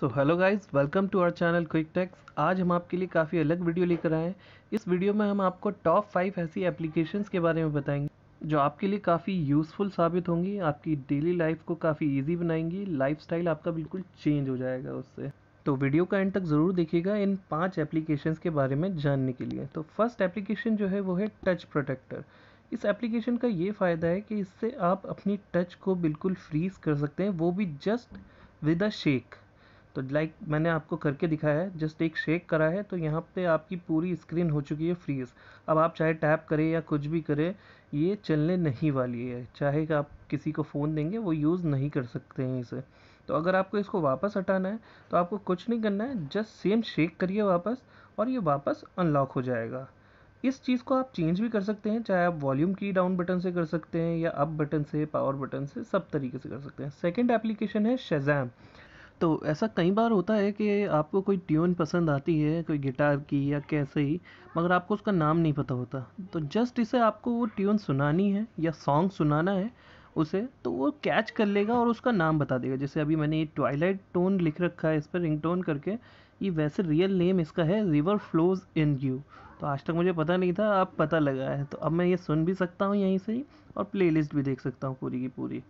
so hello guys welcome to our channel quick techs आज हम आपके लिए काफ़ी अलग वीडियो लेकर आए हैं इस वीडियो में हम आपको टॉप फाइव ऐसी एप्लीकेशंस के बारे में बताएंगे जो आपके लिए काफ़ी यूज़फुल साबित होंगी आपकी डेली लाइफ को काफ़ी ईजी बनाएंगी लाइफस्टाइल आपका बिल्कुल चेंज हो जाएगा उससे तो वीडियो का एंड तक ज़रूर देखिएगा इन पाँच एप्लीकेशंस के बारे में जानने के लिए तो फर्स्ट एप्लीकेशन जो है वो है टच प्रोटेक्टर इस एप्लीकेशन का ये फ़ायदा है कि इससे आप अपनी टच को बिल्कुल फ्रीज कर सकते हैं वो भी जस्ट विद अ शेक तो लाइक मैंने आपको करके दिखाया है जस्ट एक शेक करा है तो यहाँ पे आपकी पूरी स्क्रीन हो चुकी है फ्रीज़ अब आप चाहे टैप करें या कुछ भी करें ये चलने नहीं वाली है चाहे कि आप किसी को फ़ोन देंगे वो यूज़ नहीं कर सकते हैं इसे तो अगर आपको इसको वापस हटाना है तो आपको कुछ नहीं करना है जस्ट सेम शेक करिए वापस और ये वापस अनलॉक हो जाएगा इस चीज़ को आप चेंज भी कर सकते हैं चाहे आप वॉल्यूम की डाउन बटन से कर सकते हैं या अप बटन से पावर बटन से सब तरीके से कर सकते हैं सेकेंड एप्लीकेशन है शेजैम तो ऐसा कई बार होता है कि आपको कोई ट्यून पसंद आती है कोई गिटार की या कैसे ही मगर आपको उसका नाम नहीं पता होता तो जस्ट इसे आपको वो ट्यून सुनानी है या सॉन्ग सुनाना है उसे तो वो कैच कर लेगा और उसका नाम बता देगा जैसे अभी मैंने ये ट्वाइलाइट टोन लिख रखा है इस पर रिंग टोन करके ये वैसे रियल नेम इसका है रिवर फ्लोज इन यू तो आज तक मुझे पता नहीं था अब पता लगा है तो अब मैं ये सुन भी सकता हूँ यहीं से ही और प्लेलिस्ट भी देख सकता हूँ पूरी की पूरी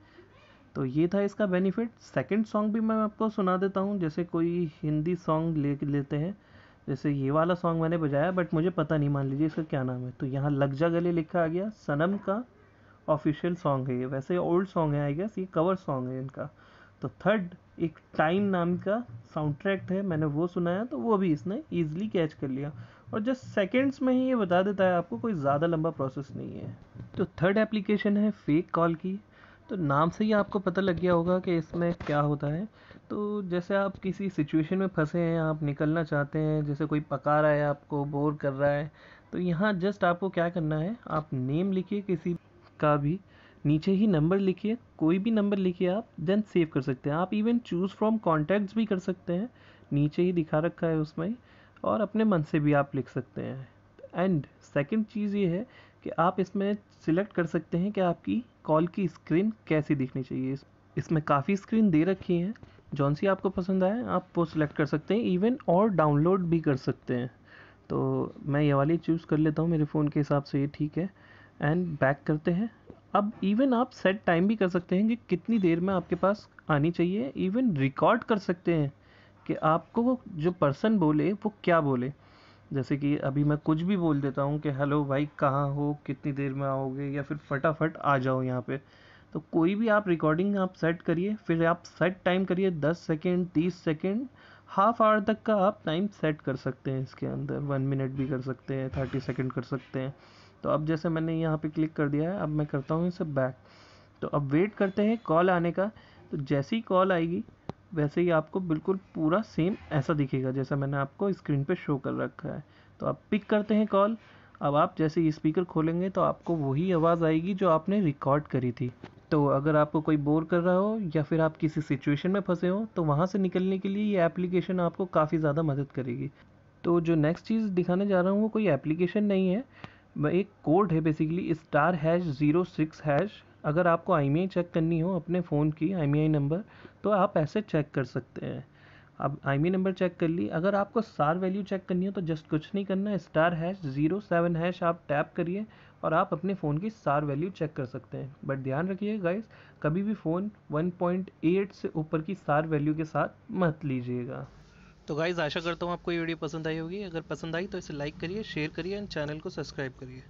तो ये था इसका बेनिफिट सेकंड सॉन्ग भी मैं आपको सुना देता हूँ जैसे कोई हिंदी सॉन्ग ले लेते हैं जैसे ये वाला सॉन्ग मैंने बजाया बट मुझे पता नहीं मान लीजिए इसका क्या नाम है तो यहाँ लग जा गले लिखा आ गया सनम का ऑफिशियल सॉन्ग है ये वैसे ओल्ड सॉन्ग है आई गेस ये कवर सॉन्ग है इनका तो थर्ड एक टाइम नाम का साउंड ट्रैक है मैंने वो सुनाया तो वो भी इसने ईजिली कैच कर लिया और जस्ट सेकेंड्स में ही ये बता देता है आपको कोई ज़्यादा लंबा प्रोसेस नहीं है तो थर्ड एप्लीकेशन है फेक कॉल की तो नाम से ही आपको पता लग गया होगा कि इसमें क्या होता है तो जैसे आप किसी सिचुएशन में फंसे हैं आप निकलना चाहते हैं जैसे कोई पका रहा है आपको बोर कर रहा है तो यहाँ जस्ट आपको क्या करना है आप नेम लिखिए किसी का भी नीचे ही नंबर लिखिए कोई भी नंबर लिखिए आप देन सेव कर सकते हैं आप इवन चूज़ फ्रॉम कॉन्टैक्ट्स भी कर सकते हैं नीचे ही दिखा रखा है उसमें और अपने मन से भी आप लिख सकते हैं एंड सेकंड चीज़ ये है कि आप इसमें सिलेक्ट कर सकते हैं कि आपकी कॉल की स्क्रीन कैसी दिखनी चाहिए इसमें काफ़ी स्क्रीन दे रखी हैं जौन सी आपको पसंद आए आप वो सिलेक्ट कर सकते हैं इवन और डाउनलोड भी कर सकते हैं तो मैं ये वाली चूज़ कर लेता हूँ मेरे फ़ोन के हिसाब से ये ठीक है एंड बैक करते हैं अब इवन आप सेट टाइम भी कर सकते हैं कि कितनी देर में आपके पास आनी चाहिए इवन रिकॉर्ड कर सकते हैं कि आपको जो पर्सन बोले वो क्या बोले जैसे कि अभी मैं कुछ भी बोल देता हूँ कि हेलो भाई कहाँ हो कितनी देर में आओगे या फिर फटाफट आ जाओ यहाँ पे तो कोई भी आप रिकॉर्डिंग आप सेट करिए फिर आप सेट टाइम करिए दस सेकेंड तीस सेकेंड हाफ आवर तक का आप टाइम सेट कर सकते हैं इसके अंदर वन मिनट भी कर सकते हैं थर्टी सेकेंड कर सकते हैं तो अब जैसे मैंने यहाँ पे क्लिक कर दिया है अब मैं करता हूँ इसे बैक तो अब वेट करते हैं कॉल आने का तो जैसी कॉल आएगी वैसे ही आपको बिल्कुल पूरा सेम ऐसा दिखेगा जैसा मैंने आपको स्क्रीन पे शो कर रखा है तो आप पिक करते हैं कॉल अब आप जैसे ये स्पीकर खोलेंगे तो आपको वही आवाज़ आएगी जो आपने रिकॉर्ड करी थी तो अगर आपको कोई बोर कर रहा हो या फिर आप किसी सिचुएशन में फंसे हो तो वहाँ से निकलने के लिए ये एप्लीकेशन आपको काफ़ी ज़्यादा मदद करेगी तो जो नेक्स्ट चीज़ दिखाने जा रहा हूँ वो कोई एप्लीकेशन नहीं है एक कोड है basically star hash zero six hash अगर आपको आई चेक e करनी हो अपने फ़ोन की आई नंबर e तो आप ऐसे चेक कर सकते हैं अब आई नंबर चेक कर ली अगर आपको सार वैल्यू चेक करनी हो तो जस्ट कुछ नहीं करना है star hash zero seven hash आप टैप करिए और आप अपने फ़ोन की सार वैल्यू चेक कर सकते हैं बट ध्यान रखिए गाइस कभी भी फ़ोन 1.8 से ऊपर की सार वैल्यू के साथ मत लीजिएगा तो गाइज़ आशा करता हूँ आपको ये वीडियो पसंद आई होगी अगर पसंद आई तो इसे लाइक करिए शेयर करिए एंड चैनल को सब्सक्राइब करिए